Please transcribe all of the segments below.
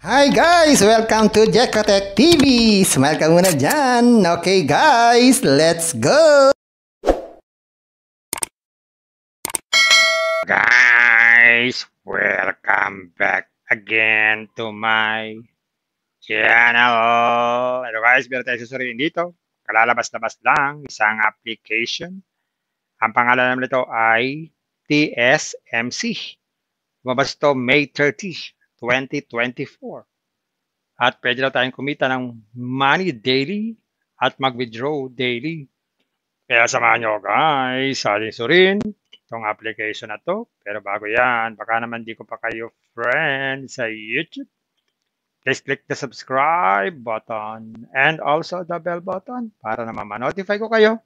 Hi guys! Welcome to Jekotech TV! Smile ka muna dyan! Okay guys, let's go! Guys, welcome back again to my channel! Hello guys, meron tayo susuriin dito. Kalalabas-labas lang, isang application. Ang pangalan naman nito ay TSMC. Lumabas ito May 30. 2024. At pwede na tayong kumita ng money daily at mag-withdraw daily. Kaya samahan nyo guys, sali rin itong application na to. Pero bago yan, baka naman di ko pa kayo friend sa YouTube. Please click the subscribe button and also the bell button para naman ma-notify ko kayo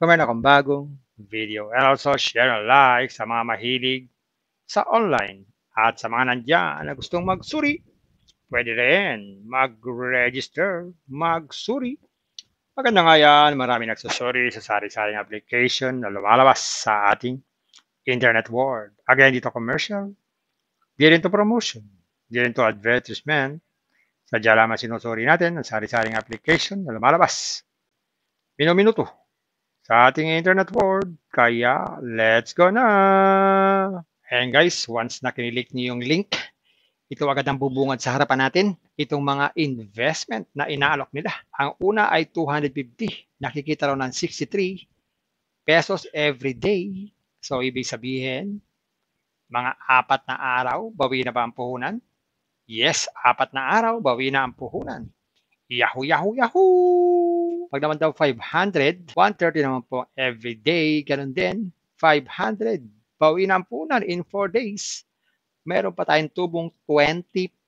kung meron akong bagong video. And also share and like sa mga mahilig sa online at sa mga nandyan na gustong magsuri, pwede rin mag-register, magsuri. Maganda nga yan, marami nagsusuri sa sari-saring application na lumalabas sa ating internet world. Again, dito commercial, di rin to promotion, di rin to advertisement. Sadya lamang sinusuri natin ang sari-saring application na lumalabas. Minuminuto sa ating internet world. Kaya, let's go na! And guys, once na kinilik niyo yung link, ito agad ang bubungad sa harapan natin. Itong mga investment na inaalok nila. Ang una ay 250. Nakikita raw ng 63 pesos every day. So, ibig sabihin, mga apat na araw, bawi na ba ang puhunan? Yes, apat na araw, bawi na ang puhunan. Yahoo, yahoo, yahoo! Pag naman daw 500, 130 naman po every day. Ganun din, 500 Pauwi ng punan in 4 days, meron pa tayong tubong 20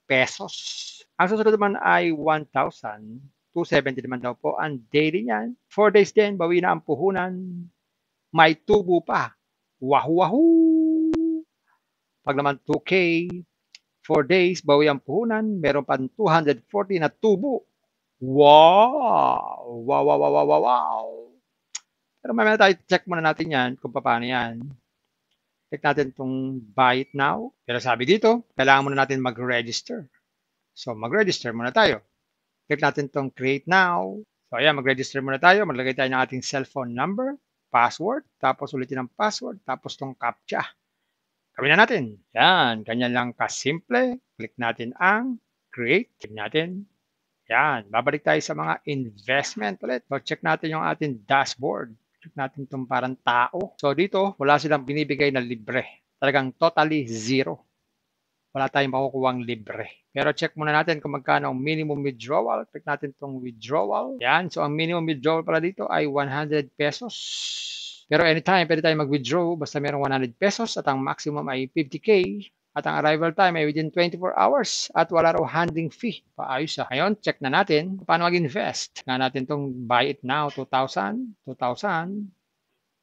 pesos. Ang susunod naman ay 1,000. 270 naman daw po ang daily niyan. 4 days din, bawi na ang puhunan. May tubo pa. Wahoo, wahoo! Pag naman 2K, 4 days, bawi ang puhunan. Meron pa 240 na tubo. Wow! Wow, wow, wow, wow, wow, wow! Pero mamaya tayo check muna natin yan kung paano yan. Click natin itong buy it now. Pero sabi dito, kailangan muna natin mag-register. So, mag-register muna tayo. Click natin itong create now. So, ayan, mag-register muna tayo. Maglagay tayo ng ating cellphone number, password, tapos ulitin ang password, tapos itong captcha. Gawin na natin. Yan, ganyan lang kasimple. Click natin ang create. Click natin. Yan, babalik tayo sa mga investment ulit. So, check natin yung ating dashboard natin itong parang tao. So dito, wala silang binibigay na libre. Talagang totally zero. Wala tayong makukuha libre. Pero check muna natin kung magkano ang minimum withdrawal. Click natin itong withdrawal. Yan. So ang minimum withdrawal para dito ay 100 pesos. Pero anytime, pwede tayong mag-withdraw basta merong 100 pesos at ang maximum ay 50k at ang arrival time ay within 24 hours at wala raw handling fee. Paayos sa ah. ngayon, check na natin paano mag-invest. Nga natin tong buy it now 2,000, 2,000.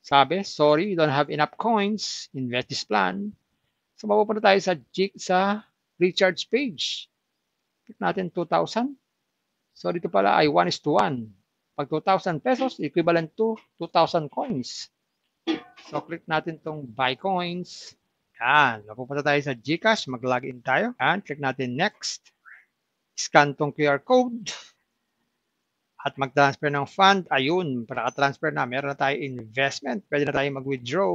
Sabi, sorry, you don't have enough coins. Invest this plan. So mapupunta tayo sa, sa recharge page. Click natin 2,000. So dito pala ay 1 is to 1. Pag 2,000 pesos, equivalent to 2,000 coins. So click natin tong buy coins. Yan. Mapupunta tayo sa Gcash. Mag-login tayo. Yan. Click natin next. Scan tong QR code. At mag-transfer ng fund. Ayun. Para ka-transfer na. Meron na tayo investment. Pwede na tayo mag-withdraw.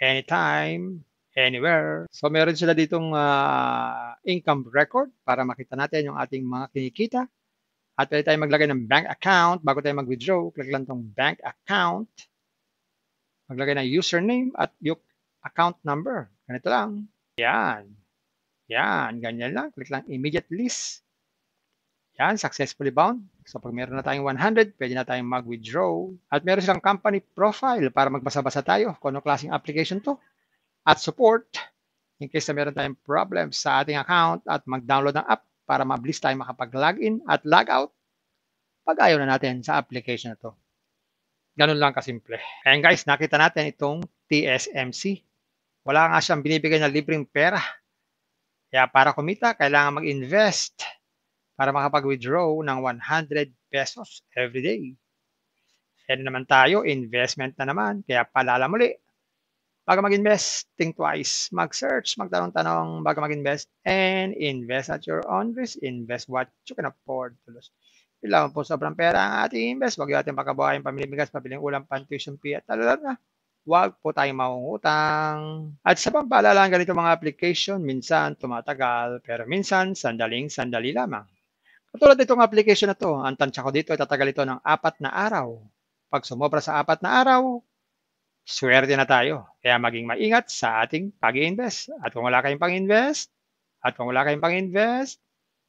Anytime. Anywhere. So, meron sila ditong uh, income record para makita natin yung ating mga kinikita. At pwede tayo maglagay ng bank account. Bago tayo mag-withdraw, click lang tong bank account maglagay ng username at yung account number. Ganito lang. Yan. Yan. Ganyan lang. Click lang immediate list. Yan. Successfully bound. So pag meron na tayong 100, pwede na tayong mag-withdraw. At meron silang company profile para magbasa-basa tayo kung ano klaseng application to. At support in case na meron tayong problems sa ating account at mag-download ng app para mabilis tayong makapag-login at log out pag ayaw na natin sa application na to. Ganun lang kasimple. And guys, nakita natin itong TSMC. Wala nga siyang binibigay na libreng pera. Kaya para kumita, kailangan mag-invest para makapag-withdraw ng 100 pesos every day. Yan naman tayo, investment na naman. Kaya palala muli, bago mag-invest, think twice. Mag-search, magtanong-tanong bago mag-invest. And invest at your own risk. Invest what you can afford to lose. Kailangan po sobrang pera ang ating invest. Huwag yung ating pakabuhayin, pamilibigas, pabiling ulam, pan, tuition, fee, at talaga na. Huwag po tayong mangungutang. At sa pampaalala ng ganito mga application, minsan tumatagal, pero minsan sandaling sandali lamang. Katulad itong application na to, ang tansya ko dito, itatagal ito ng apat na araw. Pag sumobra sa apat na araw, swerte na tayo. Kaya maging maingat sa ating pag-invest. At kung wala kayong pang-invest, at kung wala kayong pang-invest,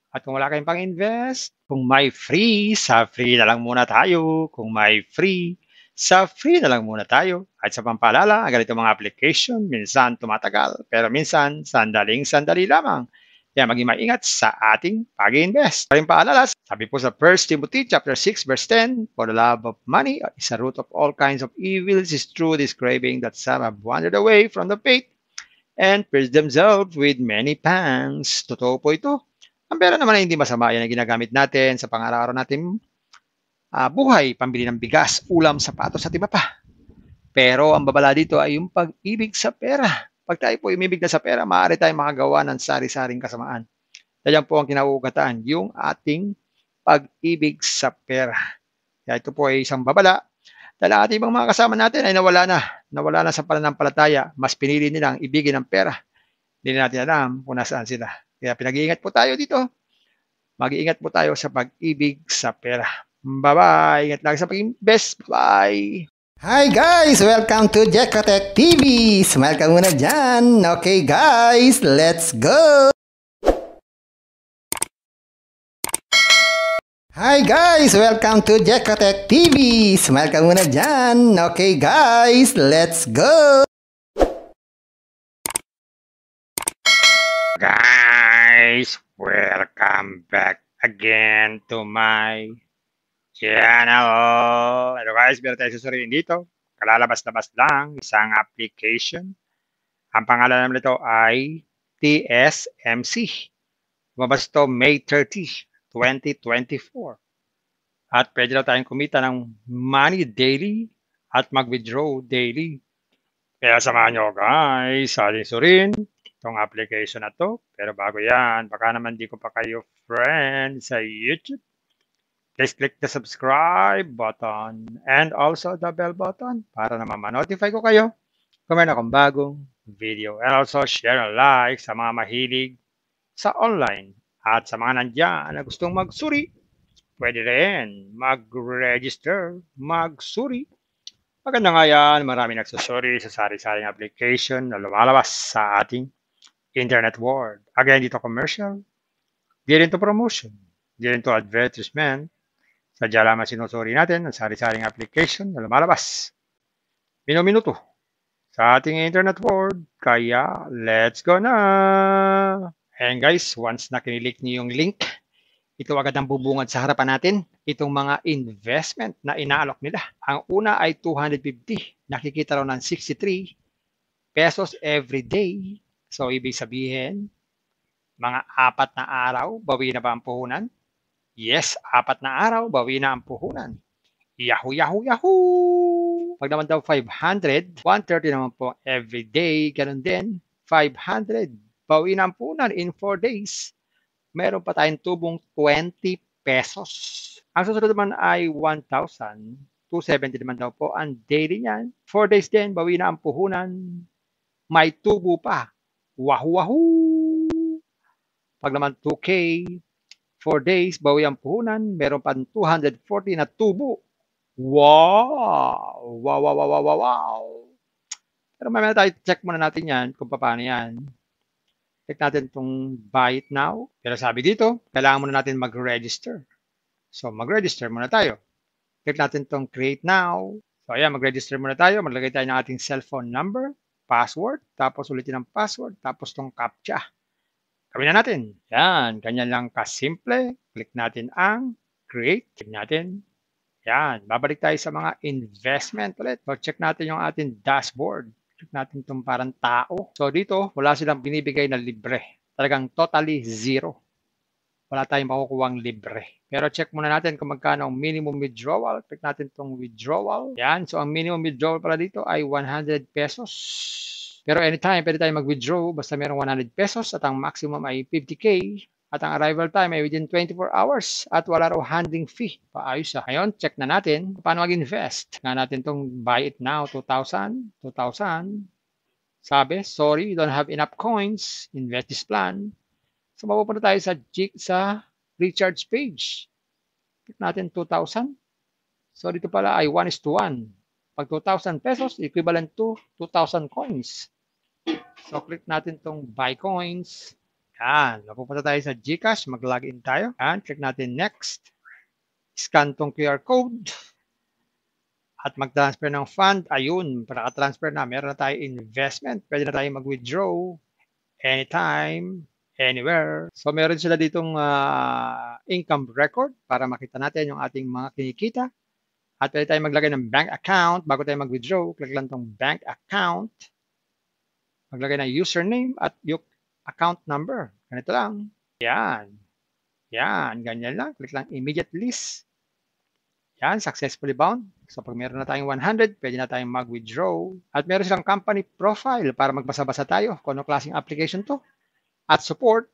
at kung wala kayong pang-invest, kung may free, sa free na lang muna tayo. Kung may free, sa free na lang muna tayo. At sa pampalala, ang ganito mga application, minsan tumatagal, pero minsan sandaling-sandali lamang. Kaya maging maingat sa ating pag-invest. Kaling paalala, sabi po sa 1 Timothy chapter 6 verse 10, For the love of money is a root of all kinds of evils is true describing that some have wandered away from the faith and pierced themselves with many pangs. Totoo po ito. Ang pera naman ay hindi masama. Yan ang ginagamit natin sa pang-araw-araw natin uh, buhay, pambili ng bigas, ulam, sapatos at iba pa. Pero ang babala dito ay yung pag-ibig sa pera. Pag tayo po umibig na sa pera, maaari tayong makagawa ng sari-saring kasamaan. Yan po ang kinauugatan, yung ating pag-ibig sa pera. Kaya ito po ay isang babala. Dahil ang ating mga kasama natin ay nawala na. Nawala na sa pananampalataya. Mas pinili nilang ibigin ng pera. Hindi natin alam kung nasaan sila. Kaya pinag-iingat po tayo dito. Mag-iingat po tayo sa pag-ibig sa pera. Bye-bye. Ingat lang sa pag best. Bye-bye. Hi guys! Welcome to Jekotech TV! Smile ka muna dyan! Okay guys, let's go! Hi guys! Welcome to Jekotech TV! Smile ka muna dyan! Okay guys, let's go! Guys, welcome back again to my yan ako. Hello guys, meron tayo susuriin dito. Kalalabas-labas lang, isang application. Ang pangalan naman nito ay TSMC. Lumabas ito May 30, 2024. At pwede na tayong kumita ng money daily at mag-withdraw daily. Kaya samahan nyo guys, saling surin itong application na to. Pero bago yan, baka naman di ko pa kayo friend sa YouTube. Please click the subscribe button and also the bell button para naman ma-notify ko kayo kung meron akong bagong video. And also share and like sa mga mahilig sa online at sa mga nandiyan na gustong magsuri. Pwede rin mag-register, magsuri. Maganda nga yan, marami nagsusuri sa sari-saring application na lumalabas sa ating internet world. Again, dito commercial, di rin to promotion, di rin to advertisement, Sadya lamang sinusuri natin ang sari-saring application na lumalabas. Minuminuto sa ating internet world. Kaya, let's go na! And guys, once na kinilik niyo yung link, ito agad ang bubungad sa harapan natin. Itong mga investment na inaalok nila. Ang una ay 250. Nakikita raw ng 63 pesos every day. So, ibig sabihin, mga apat na araw, bawi na ba ang puhunan? Yes, apat na araw, bawi na ang puhunan. Yahoo, yahoo, yahoo! Pag naman daw 500, 130 naman po every day. Ganun din, 500. Bawi na ang puhunan in 4 days. Meron pa tayong tubong 20 pesos. Ang susunod naman ay 1,000. 270 naman daw po ang daily niyan. 4 days din, bawi na ang puhunan. May tubo pa. Wahoo, wahoo! Pag naman 2K, for days, bawi ang puhunan, meron pa 240 na tubo. Wow! Wow, wow, wow, wow, wow, wow! Pero mamaya tayo, check muna natin yan kung paano yan. Check natin itong buy it now. Pero sabi dito, kailangan muna natin mag-register. So, mag-register muna tayo. Click natin itong create now. So, ayan, mag-register muna tayo. Maglagay tayo ng ating cellphone number, password, tapos ulitin ang password, tapos itong captcha. Gawin na natin. Yan, ganyan lang kasimple. Click natin ang create. Click natin. Yan, babalik tayo sa mga investment ulit. So, check natin yung ating dashboard. Check natin itong parang tao. So, dito, wala silang binibigay na libre. Talagang totally zero. Wala tayong makukuhang libre. Pero check muna natin kung magkano ang minimum withdrawal. Click natin itong withdrawal. Yan, so ang minimum withdrawal pala dito ay 100 pesos. Pero anytime, pwede tayong mag-withdraw basta merong 100 pesos at ang maximum ay 50K at ang arrival time ay within 24 hours at wala raw handling fee. Paayos sa ngayon, check na natin paano mag-invest. Nga natin tong buy it now, 2,000, 2,000. Sabi, sorry, you don't have enough coins. Invest this plan. So, mapupunta tayo sa, sa recharge page. Click natin 2,000. So, dito pala ay 1 is to 1. Pag 2,000 pesos, equivalent to 2,000 coins. So, click natin tong buy coins. Yan. Napupunta tayo sa Gcash. Mag-login tayo. Yan. Click natin next. Scan tong QR code. At mag-transfer ng fund. Ayun. Para ka transfer na. Meron na tayo investment. Pwede na tayo mag-withdraw. Anytime. Anywhere. So, meron sila ditong uh, income record para makita natin yung ating mga kinikita. At pwede tayo maglagay ng bank account. Bago tayo mag-withdraw, click lang tong bank account maglagay ng username at yung account number. Ganito lang. Yan. Yan. Ganyan lang. Click lang immediate list. Yan. Successfully bound. So pag meron na tayong 100, pwede na tayong mag-withdraw. At meron silang company profile para magbasa-basa tayo kung anong klaseng application to. At support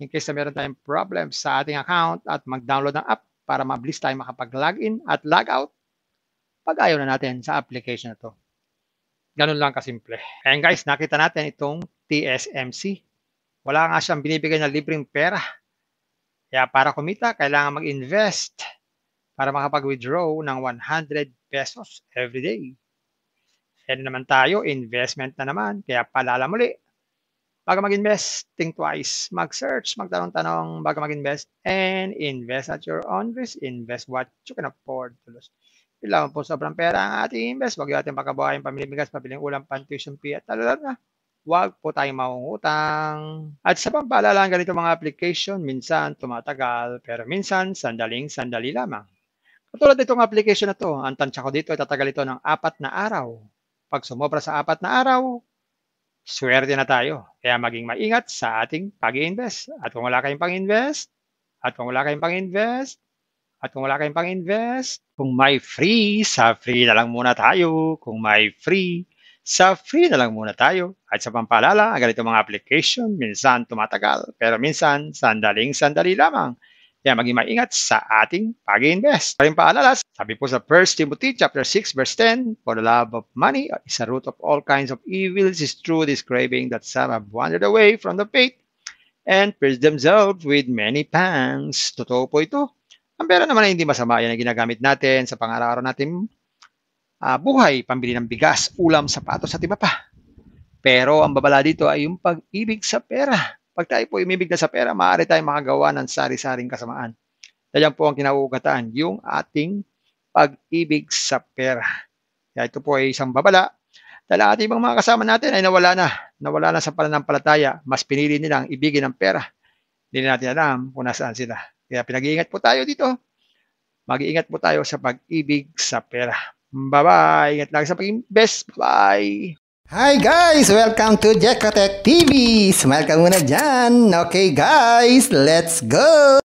in case na meron tayong problem sa ating account at mag-download ng app para mabilis tayong makapag-login at log out pag ayaw na natin sa application na to. Ganun lang kasimple. And guys, nakita natin itong TSMC. Wala nga siyang binibigay na libreng pera. Kaya para kumita, kailangan mag-invest para makapag-withdraw ng 100 pesos every day. Yan naman tayo, investment na naman. Kaya palala muli, bago mag-invest, think twice. Mag-search, magtanong-tanong bago mag-invest. And invest at your own risk. Invest what you can afford to lose kailangan po, sobrang pera ang ating invest. Huwag natin makabuhay yung pamilibigas, pabiling ulam, pan, tuition fee, at talalang na. Huwag po tayong mangungutang. At sa pampaalala ang ganito mga application, minsan tumatagal, pero minsan sandaling sandali lamang. Katulad itong application na to, ang tansya ko dito, itatagal ito ng apat na araw. Pag sumobra sa apat na araw, swerte na tayo. Kaya maging maingat sa ating pag-invest. At kung wala kayong pang-invest, at kung wala kayong pang-invest, at kung wala kayong pang-invest, kung may free, sa free na lang muna tayo. Kung may free, sa free na lang muna tayo. At sa pampalala, ang ganito mga application, minsan tumatagal, pero minsan sandaling-sandali lamang. Kaya maging maingat sa ating pag-invest. Kaling paalala, sabi po sa 1 Timothy chapter 6 verse 10, For the love of money is a root of all kinds of evils. is true, describing that some have wandered away from the faith and pierced themselves with many pangs. Totoo po ito. Ang pera naman ay hindi masama. Yan ang ginagamit natin sa pang-araw-araw natin uh, buhay, pambili ng bigas, ulam, sapatos at iba pa. Pero ang babala dito ay yung pag-ibig sa pera. Pag tayo po umibig na sa pera, maaari tayong makagawa ng sari-saring kasamaan. Yan po ang kinauugatan, yung ating pag-ibig sa pera. Kaya ito po ay isang babala dahil ang ating mga kasama natin ay nawala na. Nawala na sa pananampalataya. Mas pinili nilang ibigin ang pera. Hindi natin alam kung nasaan sila. Kaya pinag-iingat po tayo dito. Mag-iingat po tayo sa pag-ibig sa pera. Bye-bye. Ingat lang sa pag best. Bye. Hi guys! Welcome to Jekotech TV! Smile ka muna dyan! Okay guys, let's go!